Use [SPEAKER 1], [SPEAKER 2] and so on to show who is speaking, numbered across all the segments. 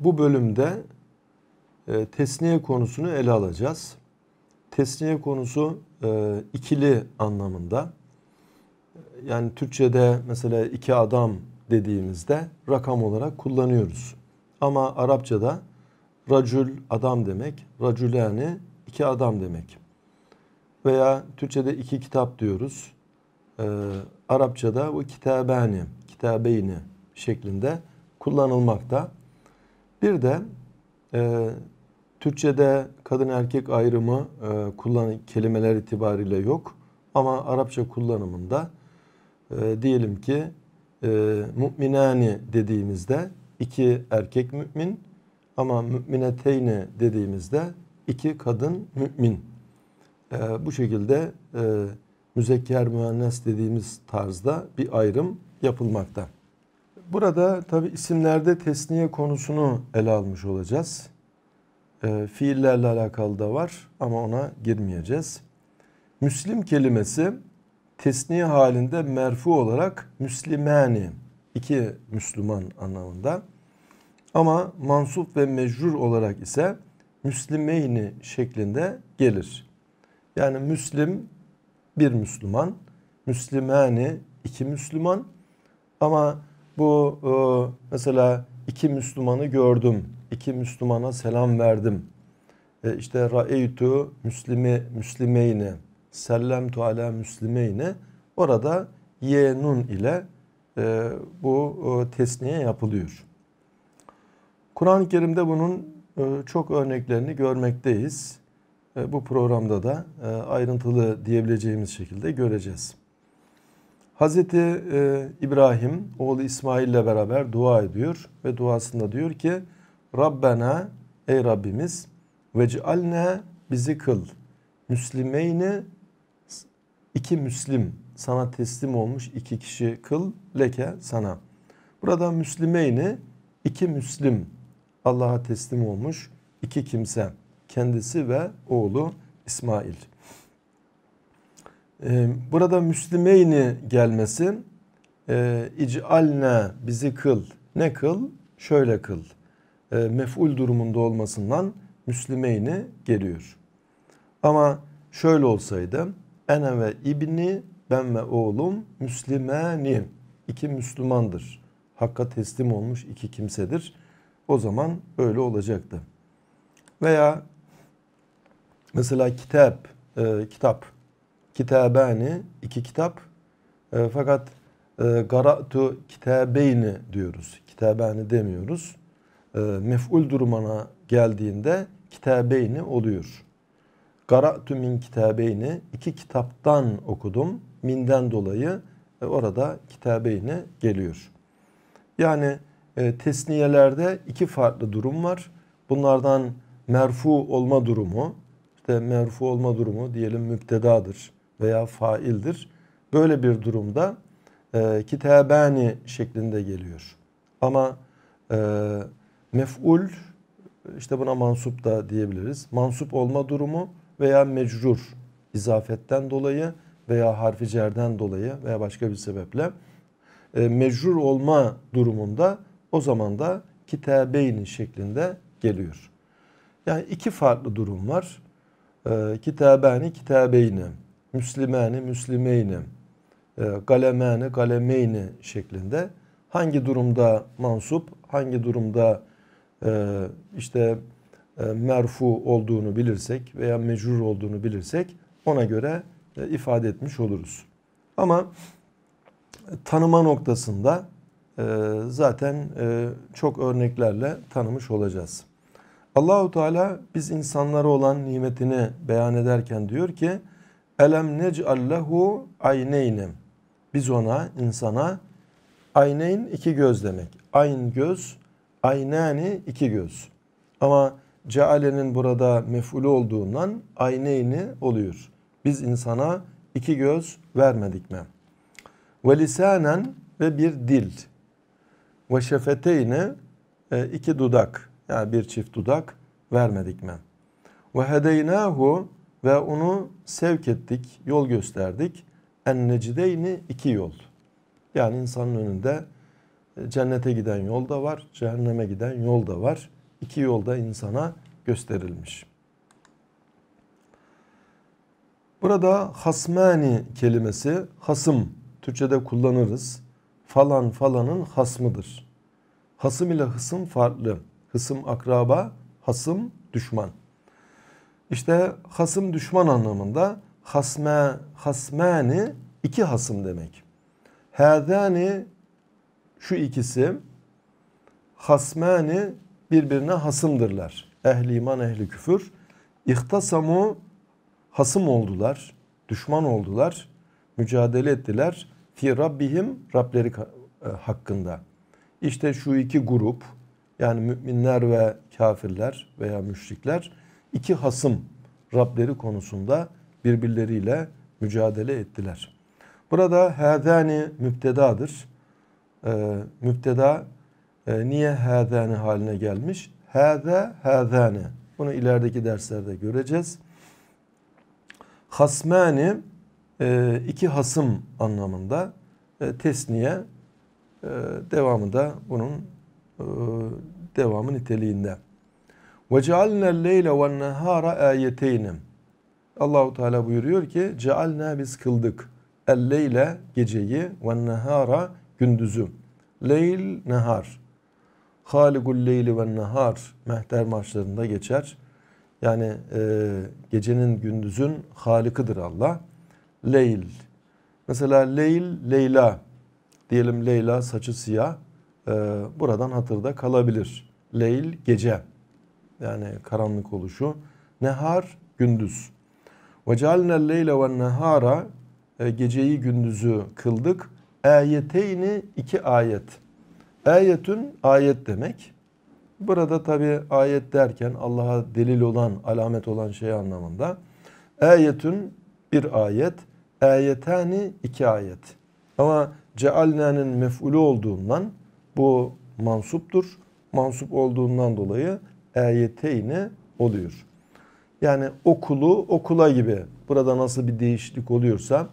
[SPEAKER 1] bu bölümde e, tesniye konusunu ele alacağız. Tesniye konusu e, ikili anlamında. Yani Türkçe'de mesela iki adam dediğimizde rakam olarak kullanıyoruz. Ama Arapça'da racül adam demek, racül iki adam demek. Veya Türkçe'de iki kitap diyoruz. E, Arapça'da bu kitabani, kitabeyni şeklinde kullanılmakta. Bir de e, Türkçe'de kadın erkek ayrımı e, kullan kelimeler itibariyle yok. Ama Arapça kullanımında e, diyelim ki e, müminani dediğimizde iki erkek mümin ama mümineteyni dediğimizde iki kadın mümin. E, bu şekilde e, müzekker müennes dediğimiz tarzda bir ayrım yapılmakta. Burada tabi isimlerde tesniye konusunu ele almış olacağız. E, fiillerle alakalı da var ama ona girmeyeceğiz. Müslim kelimesi tesniye halinde merfu olarak Müslimani iki Müslüman anlamında. Ama mansup ve mecrur olarak ise Müslimeyni şeklinde gelir. Yani Müslim bir Müslüman, Müslimani iki Müslüman ama bu e, mesela iki Müslümanı gördüm, iki Müslümana selam verdim. E işte ra'eytu müslimi müslimeyni, sellemtu ala müslimeyni. Orada yenun ile e, bu e, tesniye yapılıyor. Kur'an-ı Kerim'de bunun e, çok örneklerini görmekteyiz. E, bu programda da e, ayrıntılı diyebileceğimiz şekilde göreceğiz. Hazreti e, İbrahim oğlu İsmail ile beraber dua ediyor ve duasında diyor ki Rabbena ey Rabbimiz ve vecalne bizi kıl Müslimeyni iki Müslim sana teslim olmuş iki kişi kıl leke sana. Burada Müslimeyni iki Müslim Allah'a teslim olmuş iki kimse kendisi ve oğlu İsmail. Ee, burada Müslümeyni gelmesi e, ee, icalne bizi kıl. Ne kıl? Şöyle kıl. E, mef'ul durumunda olmasından Müslümeyni geliyor. Ama şöyle olsaydı ene ve ibni ben ve oğlum Müslümeni. iki Müslümandır. Hakka teslim olmuş iki kimsedir. O zaman öyle olacaktı. Veya mesela kitap, e, kitap kitabani iki kitap. E, fakat e, garatu kitabeyni diyoruz. Kitabani demiyoruz. E, mef'ul durumuna geldiğinde kitabeyni oluyor. Garatu min kitabeyni iki kitaptan okudum. Minden dolayı e, orada kitabeyni geliyor. Yani e, tesniyelerde iki farklı durum var. Bunlardan merfu olma durumu, işte merfu olma durumu diyelim müptedadır veya faildir. Böyle bir durumda e, kitabani şeklinde geliyor. Ama e, mef'ul işte buna mansup da diyebiliriz. Mansup olma durumu veya mecrur izafetten dolayı veya harfi cerden dolayı veya başka bir sebeple e, mecrur olma durumunda o zaman da kitabeyni şeklinde geliyor. Yani iki farklı durum var. E, kitabani, kitabeyni. Müslümani, Müslümeyni, e, Galemani, Galemeyni şeklinde hangi durumda mansup, hangi durumda e, işte e, merfu olduğunu bilirsek veya mecrur olduğunu bilirsek ona göre ifade etmiş oluruz. Ama tanıma noktasında zaten çok örneklerle tanımış olacağız. Allahu Teala biz insanlara olan nimetini beyan ederken diyor ki Elem nec'al lehu ayneynim. Biz ona, insana ayneyn iki göz demek. Ayn göz, aynani iki göz. Ama cealenin burada mef'ulü olduğundan ayneyni oluyor. Biz insana iki göz vermedik mi? Ve lisanen ve bir dil. Ve şefeteyni e, iki dudak. Yani bir çift dudak vermedik mi? Ve hedeynahu ve onu sevk ettik, yol gösterdik. En necideyni iki yol. Yani insanın önünde e, cennete giden yol da var, cehenneme giden yol da var. İki yolda insana gösterilmiş. Burada hasmani kelimesi hasım Türkçe'de kullanırız. Falan falanın hasmıdır. Hasım ile hısım farklı. Hısım akraba, hasım düşman. İşte hasım düşman anlamında hasme hasmani iki hasım demek. Hâzâni şu ikisi hasmani birbirine hasımdırlar. Ehli iman ehli küfür. İhtasamu hasım oldular. Düşman oldular. Mücadele ettiler. Fi rabbihim Rableri e, hakkında. İşte şu iki grup yani müminler ve kafirler veya müşrikler iki hasım Rableri konusunda birbirleriyle mücadele ettiler. Burada hadani müptedadır. Ee, müpteda e, niye hadani haline gelmiş? Hada hadani. Bunu ilerideki derslerde göreceğiz. Hasmani e, iki hasım anlamında e, tesniye e, devamı da bunun e, devamı niteliğinde. Ve cealne leyle ve nehara ayeteynim. Allahu Teala buyuruyor ki cealna biz kıldık. El geceyi ve nehara gündüzü. Leyl nehar. Haligul leyli ve nehar mehter maçlarında geçer. Yani e, gecenin gündüzün halikidir Allah. Leyl. Mesela Leyl, Leyla. Diyelim Leyla saçı siyah. E, buradan hatırda kalabilir. Leyl gece yani karanlık oluşu. Nehar gündüz. Ve cealnel leyle nehara e, geceyi gündüzü kıldık. Ayeteyni iki ayet. Ayetün ayet demek. Burada tabi ayet derken Allah'a delil olan, alamet olan şey anlamında. Ayetün bir ayet. Ayetani iki ayet. Ama cealnenin mef'ulü olduğundan bu mansuptur. Mansup olduğundan dolayı ayeteyni e oluyor. Yani okulu okula gibi burada nasıl bir değişiklik oluyorsa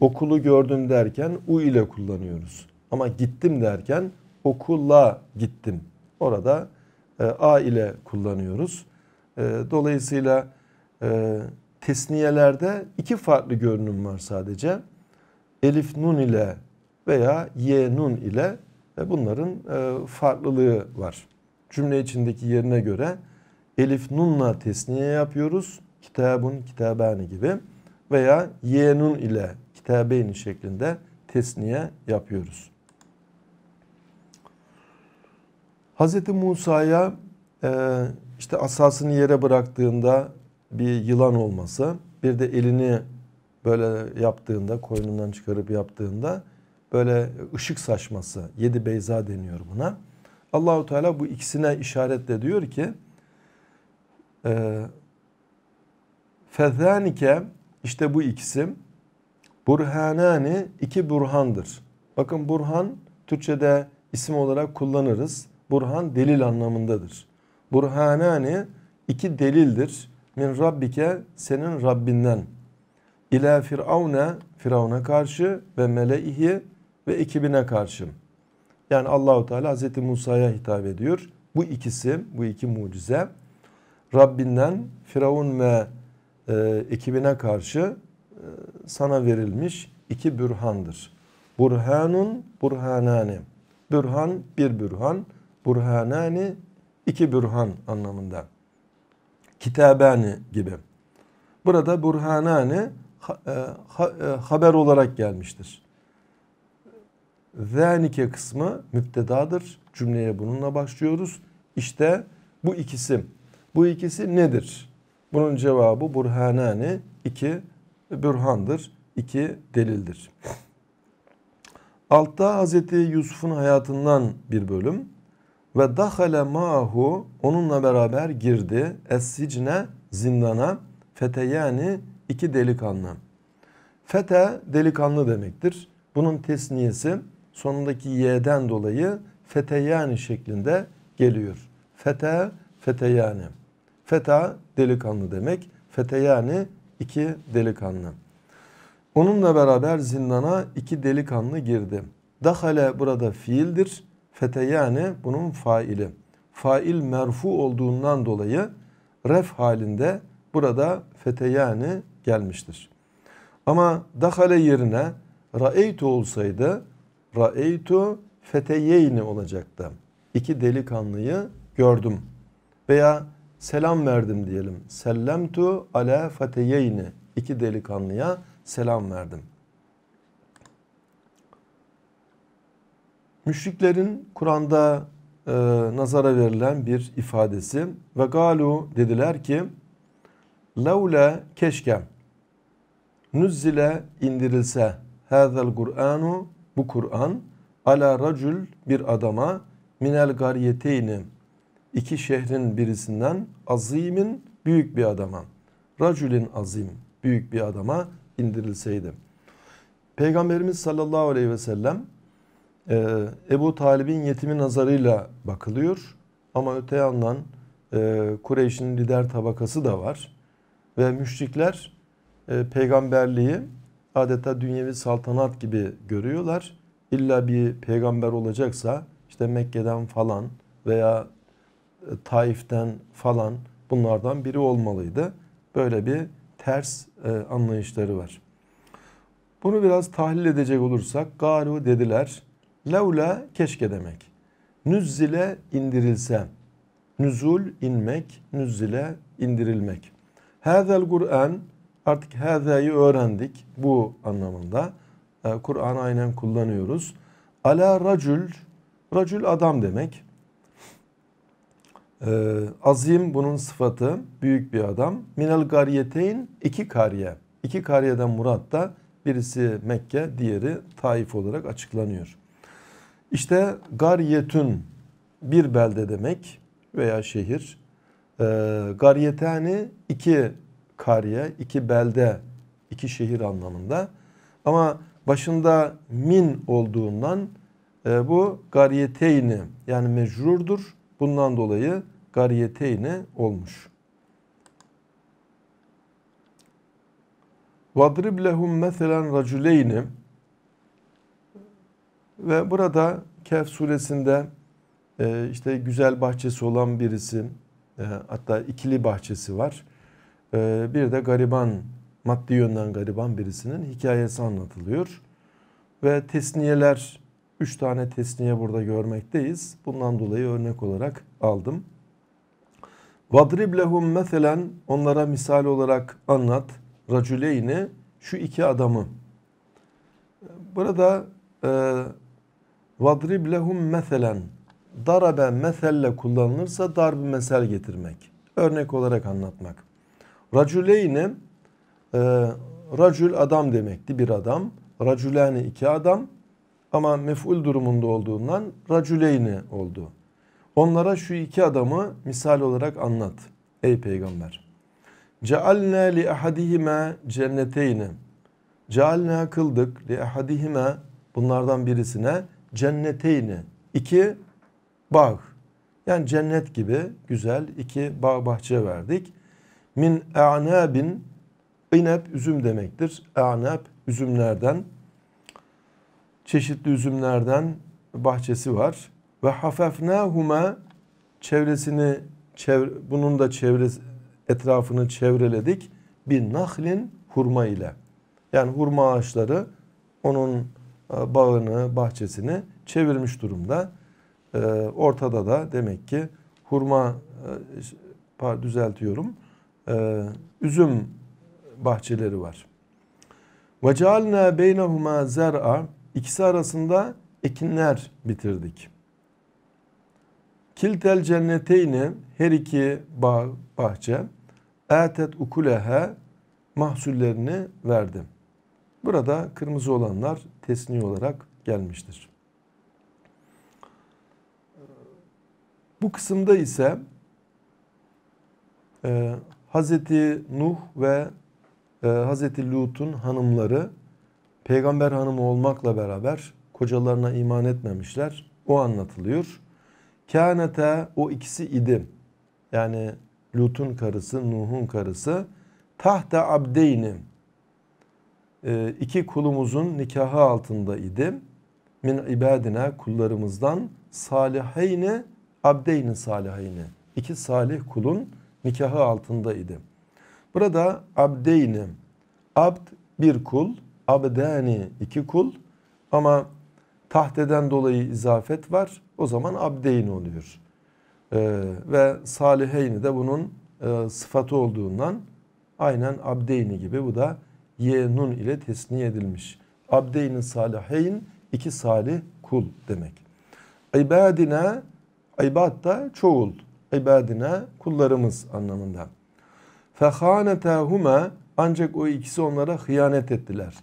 [SPEAKER 1] okulu gördüm derken u ile kullanıyoruz. Ama gittim derken okulla gittim. Orada e, a ile kullanıyoruz. E, dolayısıyla e, tesniyelerde iki farklı görünüm var sadece. Elif nun ile veya ye nun ile e, bunların e, farklılığı var cümle içindeki yerine göre elif nunla tesniye yapıyoruz. Kitabun kitabani gibi veya yenun ile kitabeyni şeklinde tesniye yapıyoruz. Hz. Musa'ya e, işte asasını yere bıraktığında bir yılan olması, bir de elini böyle yaptığında, koynundan çıkarıp yaptığında böyle ışık saçması, yedi beyza deniyor buna. Allahu Teala bu ikisine işaretle diyor ki e, fezanike işte bu ikisi burhanani iki burhandır. Bakın burhan Türkçe'de isim olarak kullanırız. Burhan delil anlamındadır. Burhanani iki delildir. Min Rabbike senin Rabbinden. İlâ Firavne Firavun'a karşı ve meleihi ve ekibine karşı. Yani Allahu Teala Hazreti Musa'ya hitap ediyor. Bu ikisi, bu iki mucize Rabbinden Firavun ve e, ekibine karşı e, sana verilmiş iki bürhandır. Burhanun burhanani. Bürhan bir bürhan, burhanani iki bürhan anlamında. Kitabani gibi. Burada burhanani ha, e, ha, e, haber olarak gelmiştir. Zanike kısmı müptedadır. Cümleye bununla başlıyoruz. İşte bu ikisi. Bu ikisi nedir? Bunun cevabı burhanani iki bürhandır, iki delildir. Altta Hz. Yusuf'un hayatından bir bölüm. Ve dahale mahu onunla beraber girdi. Es-sicne zindana. Fete yani iki delikanlı. Fete delikanlı demektir. Bunun tesniyesi sonundaki y'den dolayı feteyani şeklinde geliyor. Fete, feteyani. Feta delikanlı demek. Feteyani iki delikanlı. Onunla beraber zindana iki delikanlı girdi. Dahale burada fiildir. Feteyani bunun faili. Fail merfu olduğundan dolayı ref halinde burada feteyani gelmiştir. Ama dahale yerine ra'eytu olsaydı Ra'eytu feteyeyni olacaktı. İki delikanlıyı gördüm. Veya selam verdim diyelim. Sellemtu ale feteyeyni. İki delikanlıya selam verdim. Müşriklerin Kur'an'da e, nazara verilen bir ifadesi ve galu dediler ki levle keşke nüzzile indirilse hazel Kur'anu bu Kur'an ala racül bir adama minel gariyeteyni iki şehrin birisinden azimin büyük bir adama racülin azim büyük bir adama indirilseydi. Peygamberimiz sallallahu aleyhi ve sellem e, Ebu Talib'in yetimi nazarıyla bakılıyor ama öte yandan e, Kureyş'in lider tabakası da var ve müşrikler e, peygamberliği adeta dünyevi saltanat gibi görüyorlar. İlla bir peygamber olacaksa işte Mekke'den falan veya e, Taif'ten falan bunlardan biri olmalıydı. Böyle bir ters e, anlayışları var. Bunu biraz tahlil edecek olursak garu dediler. Levla keşke demek. Nüzzile indirilse. Nüzul inmek, nüzzile indirilmek. Hazel Kur'an Artık hâzâ'yı öğrendik bu anlamında. Ee, Kur'an'ı aynen kullanıyoruz. Ala racül, racül adam demek. Ee, azim bunun sıfatı, büyük bir adam. Minel gariyeteyn, iki kariye. İki kariyeden murat da birisi Mekke, diğeri Taif olarak açıklanıyor. İşte gariyetün bir belde demek veya şehir. Ee, gariyetani iki kariye, iki belde, iki şehir anlamında. Ama başında min olduğundan e, bu gariyeteyni yani mecrurdur. Bundan dolayı gariyeteyni olmuş. Vadrib lehum meselen raculeyni ve burada Kehf suresinde e, işte güzel bahçesi olan birisi e, hatta ikili bahçesi var. Ee, bir de gariban, maddi yönden gariban birisinin hikayesi anlatılıyor. Ve tesniyeler, üç tane tesniye burada görmekteyiz. Bundan dolayı örnek olarak aldım. Vadrib lehum meselen onlara misal olarak anlat raculeyni şu iki adamı. Burada e, vadrib lehum meselen darabe meselle kullanılırsa darb mesel getirmek. Örnek olarak anlatmak. Racüleyne e, racül adam demekti bir adam. Racüleyne iki adam. Ama mef'ul durumunda olduğundan racüleyne oldu. Onlara şu iki adamı misal olarak anlat. Ey peygamber. Cealna li ahadihime cenneteyni. Cealna kıldık li ahadihime bunlardan birisine cenneteyni. İki bağ. Yani cennet gibi güzel iki bağ bahçe verdik min a'nabin inep üzüm demektir. A'nab üzümlerden çeşitli üzümlerden bahçesi var ve hafefnahuma çevresini çevre, bunun da çevresi etrafını çevreledik bir nahlin hurma ile. Yani hurma ağaçları onun e, bağını, bahçesini çevirmiş durumda. E, ortada da demek ki hurma e, düzeltiyorum e, üzüm bahçeleri var. وَجَعَلْنَا بَيْنَهُمَا zer'a ikisi arasında ekinler bitirdik. Kiltel cenneteyni her iki bağ, bahçe etet ukulehe mahsullerini verdim. Burada kırmızı olanlar tesni olarak gelmiştir. Bu kısımda ise e, Hazreti Nuh ve e, Hazreti Lut'un hanımları peygamber hanımı olmakla beraber kocalarına iman etmemişler. O anlatılıyor. Kânete o ikisi idi. Yani Lut'un karısı, Nuh'un karısı tahta abdeyni e, iki kulumuzun nikahı altında idi. Min ibadine kullarımızdan saliheyni abdeyni saliheyni. İki salih kulun nikahı altında idi. Burada abdeyni, abd bir kul, abdeni iki kul ama tahteden dolayı izafet var. O zaman abdeyni oluyor. Ee, ve saliheyni de bunun e, sıfatı olduğundan aynen abdeyni gibi bu da yenun ile tesniye edilmiş. Abdeyni saliheyn iki salih kul demek. İbadine ibad da çoğul ibadina kullarımız anlamında. Fehanetehuma ancak o ikisi onlara hıyanet ettiler.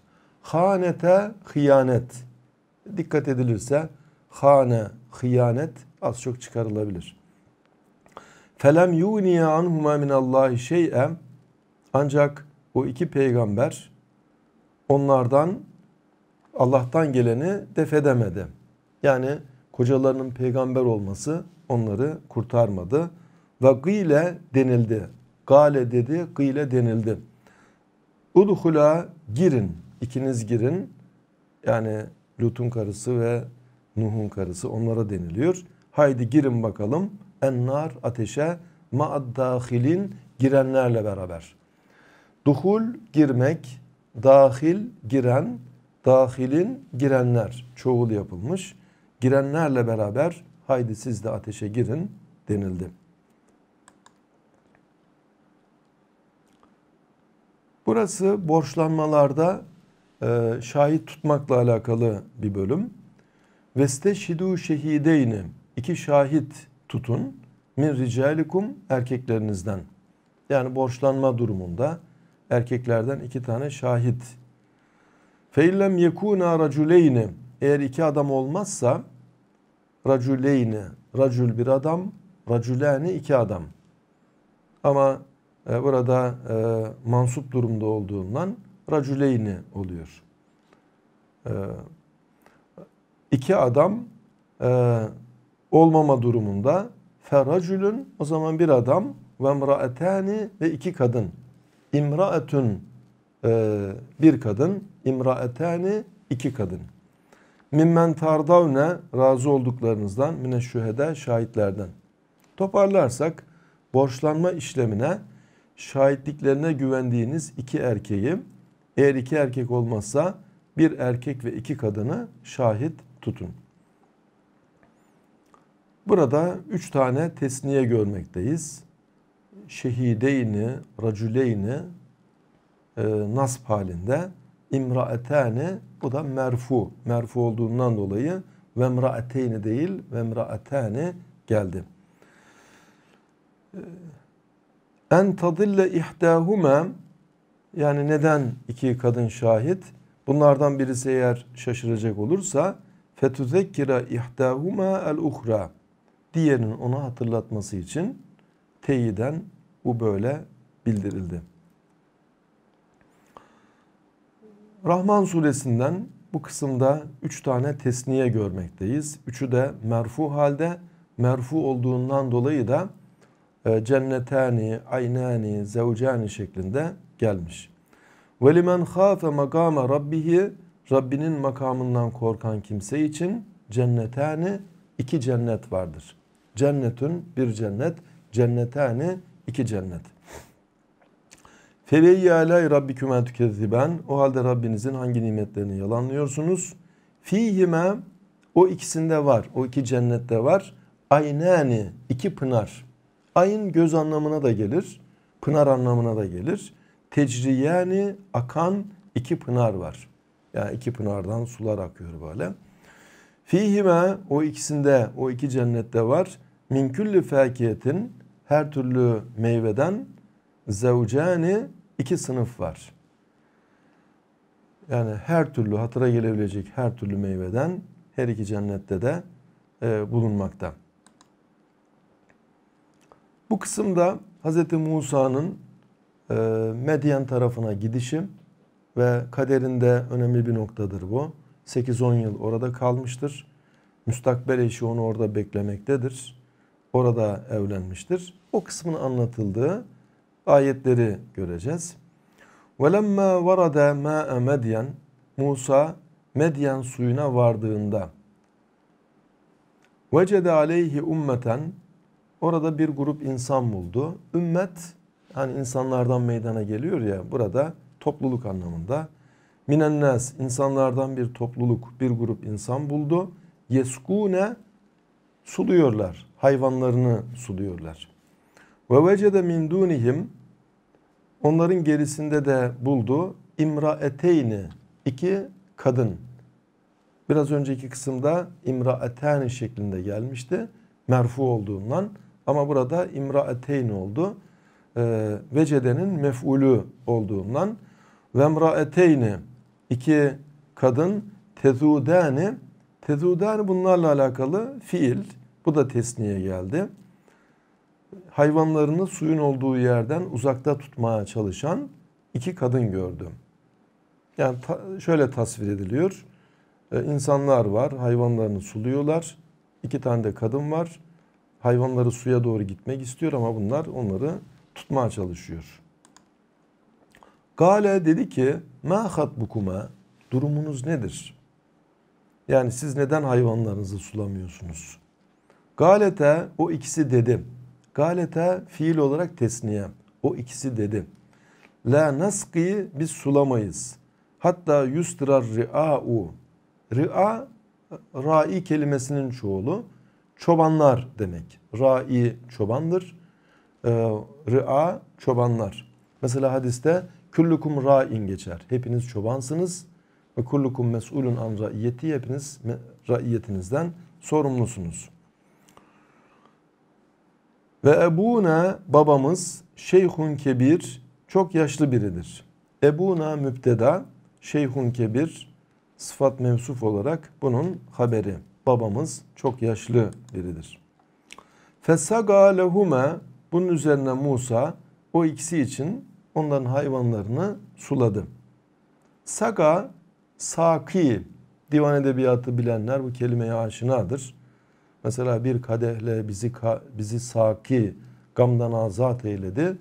[SPEAKER 1] Hanete hıyanet. Dikkat edilirse hane hıyanet az çok çıkarılabilir. Felem yuniye anhuma minallahi şey'e ancak o iki peygamber onlardan Allah'tan geleni defedemedi. Yani kocalarının peygamber olması onları kurtarmadı. Ve gıyle denildi. Gale dedi, gıyle denildi. Udhula girin, ikiniz girin. Yani Lut'un karısı ve Nuh'un karısı onlara deniliyor. Haydi girin bakalım. Ennar ateşe dahilin girenlerle beraber. Duhul girmek, dahil giren, dahilin girenler çoğul yapılmış. Girenlerle beraber haydi siz de ateşe girin denildi. Burası borçlanmalarda e, şahit tutmakla alakalı bir bölüm. Vesteşhidu şehideyni iki şahit tutun min ricalikum erkeklerinizden. Yani borçlanma durumunda erkeklerden iki tane şahit. Feillem yekuna raculeyni eğer iki adam olmazsa racüleyni racül bir adam racüleni iki adam ama e, burada e, mansup durumda olduğundan racüleyni oluyor. E, iki adam e, olmama durumunda feracülün o zaman bir adam ve imraetani ve iki kadın. Imraetün e, bir kadın, imraetani iki kadın. Mimmen tardavne razı olduklarınızdan mine şühede şahitlerden. Toparlarsak borçlanma işlemine şahitliklerine güvendiğiniz iki erkeği eğer iki erkek olmazsa bir erkek ve iki kadını şahit tutun. Burada üç tane tesniye görmekteyiz. Şehideyni, racüleyni e, nasp halinde imraetane bu da merfu. Merfu olduğundan dolayı ve mraeteyni değil ve mraetane geldi. Ee, en tadille ihdâhumâ yani neden iki kadın şahit? Bunlardan birisi eğer şaşıracak olursa fetuzekkira ihdâhumâ el uhra diğerinin ona hatırlatması için teyiden bu böyle bildirildi. Rahman suresinden bu kısımda 3 tane tesniye görmekteyiz. Üçü de merfu halde. Merfu olduğundan dolayı da e, cennetani, aynani, zevcani şeklinde gelmiş. وَلِمَنْ خَافَ مَقَامَ رَبِّهِ Rabbinin makamından korkan kimse için cennetani iki cennet vardır. Cennetün bir cennet, cennetani iki cennet. Febeyyi alay rabbiküme tükezziben. O halde Rabbinizin hangi nimetlerini yalanlıyorsunuz? Fihime o ikisinde var. O iki cennette var. Aynani iki pınar. Ayın göz anlamına da gelir. Pınar anlamına da gelir. Tecriyani akan iki pınar var. Yani iki pınardan sular akıyor böyle. Fihime o ikisinde o iki cennette var. Min külli fakiyetin her türlü meyveden zevcani iki sınıf var. Yani her türlü hatıra gelebilecek her türlü meyveden her iki cennette de e, bulunmakta. Bu kısımda Hz. Musa'nın e, Medyen tarafına gidişi ve kaderinde önemli bir noktadır bu. 8-10 yıl orada kalmıştır. Müstakbel eşi onu orada beklemektedir. Orada evlenmiştir. O kısmın anlatıldığı ayetleri göreceğiz. وَلَمَّا وَرَدَ مَاءَ مَدْيَنْ Musa Medyen suyuna vardığında vecede aleyhi ummeten orada bir grup insan buldu. Ümmet hani insanlardan meydana geliyor ya burada topluluk anlamında. Minennas insanlardan bir topluluk, bir grup insan buldu. Yeskune suluyorlar. Hayvanlarını suluyorlar. Ve vecede min dunihim Onların gerisinde de buldu. İmraeteyni iki kadın. Biraz önceki kısımda imraeteyni şeklinde gelmişti. Merfu olduğundan ama burada imraeteyni oldu. Ee, vecedenin mef'ulü olduğundan vemraeteyni iki kadın tezudani tezudani bunlarla alakalı fiil bu da tesniye geldi hayvanlarını suyun olduğu yerden uzakta tutmaya çalışan iki kadın gördüm. Yani ta şöyle tasvir ediliyor. Ee, insanlar var, hayvanlarını suluyorlar. İki tane de kadın var. Hayvanları suya doğru gitmek istiyor ama bunlar onları tutmaya çalışıyor. Gale dedi ki, ma hatbukuma, durumunuz nedir? Yani siz neden hayvanlarınızı sulamıyorsunuz? Galete o ikisi dedim. Galeta fiil olarak tesniye. O ikisi dedi. La naskiyi biz sulamayız. Hatta yustirar ri'a'u. Ri'a, ra'i kelimesinin çoğulu. Çobanlar demek. Ra'i çobandır. E, ri'a çobanlar. Mesela hadiste küllukum ra'in geçer. Hepiniz çobansınız. Ve kullukum mes'ulun an ra'iyeti. Hepiniz ra'iyetinizden sorumlusunuz. Ve ebuna babamız şeyhun kebir çok yaşlı biridir. Ebuna müpteda şeyhun kebir sıfat mevsuf olarak bunun haberi. Babamız çok yaşlı biridir. Fesaga lehume bunun üzerine Musa o ikisi için onların hayvanlarını suladı. Saga saki divan edebiyatı bilenler bu kelimeye aşinadır. Mesela bir kadehle bizi bizi saki gamdan azat eyledi.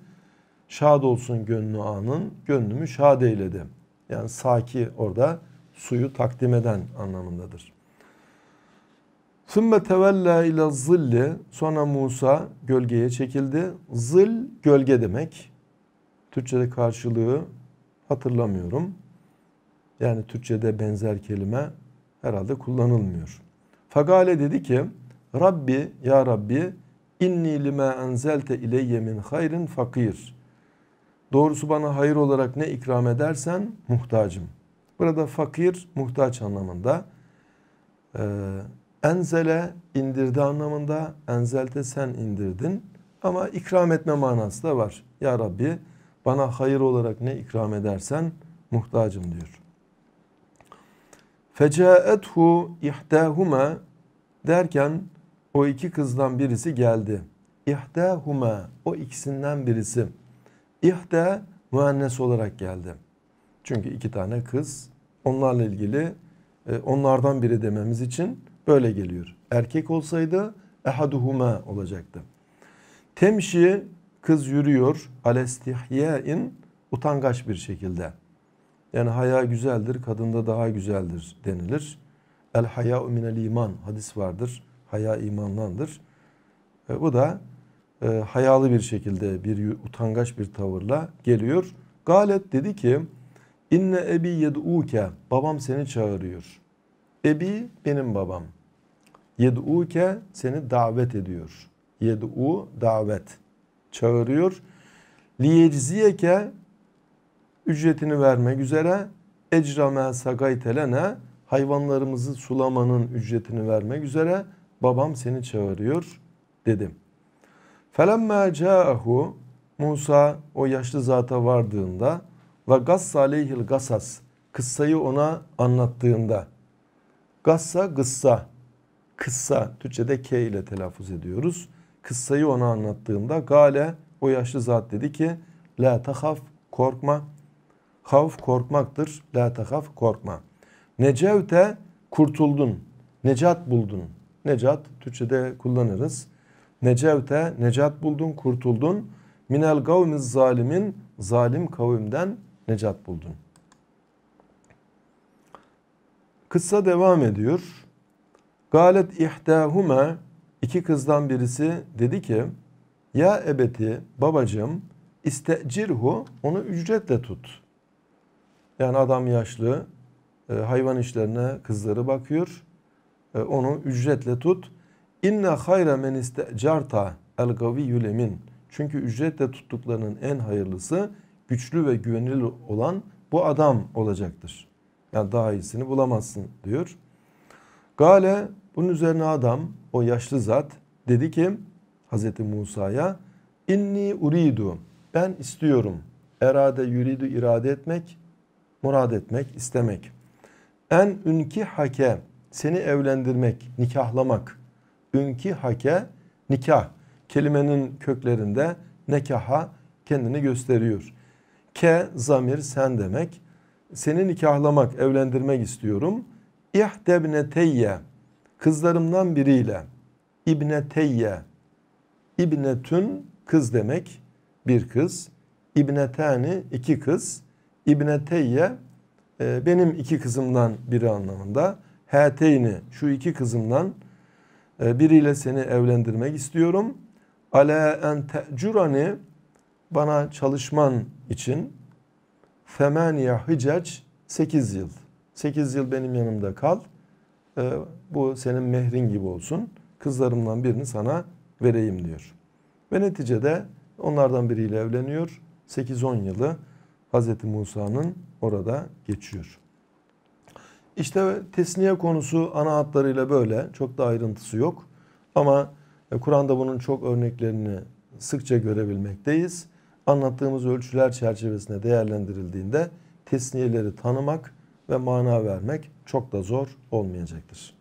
[SPEAKER 1] Şad olsun gönlü anın, gönlümü şad eyledi. Yani saki orada suyu takdim eden anlamındadır. Sümme tevella ile zilli. Sonra Musa gölgeye çekildi. Zil gölge demek. Türkçede karşılığı hatırlamıyorum. Yani Türkçede benzer kelime herhalde kullanılmıyor. Fagale dedi ki Rabbi ya Rabbi inni lima enzelte ileyye min hayrin fakir. Doğrusu bana hayır olarak ne ikram edersen muhtacım. Burada fakir muhtaç anlamında. Ee, enzele indirdi anlamında. Enzelte sen indirdin. Ama ikram etme manası da var. Ya Rabbi bana hayır olarak ne ikram edersen muhtacım diyor. Fecaethu ihdahuma derken o iki kızdan birisi geldi. İhdâhuma o ikisinden birisi. İhdâ müennes olarak geldi. Çünkü iki tane kız onlarla ilgili e, onlardan biri dememiz için böyle geliyor. Erkek olsaydı ehaduhuma olacaktı. Temşi kız yürüyor alestihyein utangaç bir şekilde. Yani haya güzeldir, kadında daha güzeldir denilir. El haya minel iman hadis vardır. Haya imandandır. E, bu da e, hayalı bir şekilde bir utangaç bir tavırla geliyor. Galet dedi ki Inne ebi yed'uke babam seni çağırıyor. Ebi benim babam. Yed'uke seni davet ediyor. Yed'u davet çağırıyor. Liyecziyeke ücretini vermek üzere ecrame sagaytelene hayvanlarımızı sulamanın ücretini vermek üzere babam seni çağırıyor dedim. Felemme ca'ahu Musa o yaşlı zata vardığında ve gass aleyhil gasas kıssayı ona anlattığında gassa gıssa kıssa Türkçe'de K ile telaffuz ediyoruz. Kıssayı ona anlattığında gale o yaşlı zat dedi ki la tahaf korkma havf korkmaktır la tahaf korkma necevte kurtuldun necat buldun Necat Türkçe'de kullanırız. Necevte, necat buldun, kurtuldun. Minel gavmiz zalimin, zalim kavimden necat buldun. Kıssa devam ediyor. Galet ihtahume iki kızdan birisi dedi ki, Ya ebeti, babacığım, istecirhu, onu ücretle tut. Yani adam yaşlı, e, hayvan işlerine kızları bakıyor. E, onu ücretle tut. İnne hayra men istecarta el gaviyyul emin. Çünkü ücretle tuttuklarının en hayırlısı güçlü ve güvenilir olan bu adam olacaktır. Yani daha iyisini bulamazsın diyor. Gale bunun üzerine adam o yaşlı zat dedi ki Hazreti Musa'ya inni uridu ben istiyorum. Erade yuridu irade etmek, murad etmek, istemek. En ünki hake seni evlendirmek, nikahlamak. Ünki hake nikah. Kelimenin köklerinde nekaha kendini gösteriyor. Ke zamir sen demek. Seni nikahlamak, evlendirmek istiyorum. İhdebneteyye kızlarımdan biriyle İbne İbneteyye İbnetün kız demek bir kız. İbnetani iki kız. İbne İbneteyye e, benim iki kızımdan biri anlamında. Hateyni şu iki kızımdan e, biriyle seni evlendirmek istiyorum. Ale en tecurani bana çalışman için femaniye hicac 8 yıl. 8 yıl benim yanımda kal. E, bu senin mehrin gibi olsun. Kızlarımdan birini sana vereyim diyor. Ve neticede onlardan biriyle evleniyor. 8-10 yılı Hazreti Musa'nın orada geçiyor. İşte tesniye konusu ana hatlarıyla böyle. Çok da ayrıntısı yok. Ama e, Kur'an'da bunun çok örneklerini sıkça görebilmekteyiz. Anlattığımız ölçüler çerçevesinde değerlendirildiğinde tesniyeleri tanımak ve mana vermek çok da zor olmayacaktır.